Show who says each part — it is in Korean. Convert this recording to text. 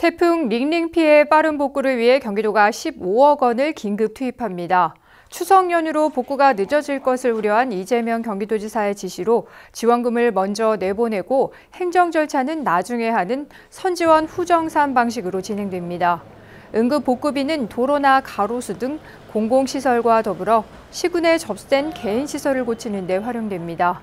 Speaker 1: 태풍 링링 피해 빠른 복구를 위해 경기도가 15억 원을 긴급 투입합니다. 추석 연휴로 복구가 늦어질 것을 우려한 이재명 경기도지사의 지시로 지원금을 먼저 내보내고 행정 절차는 나중에 하는 선지원 후정산 방식으로 진행됩니다. 응급 복구비는 도로나 가로수 등 공공시설과 더불어 시군에 접수된 개인시설을 고치는 데 활용됩니다.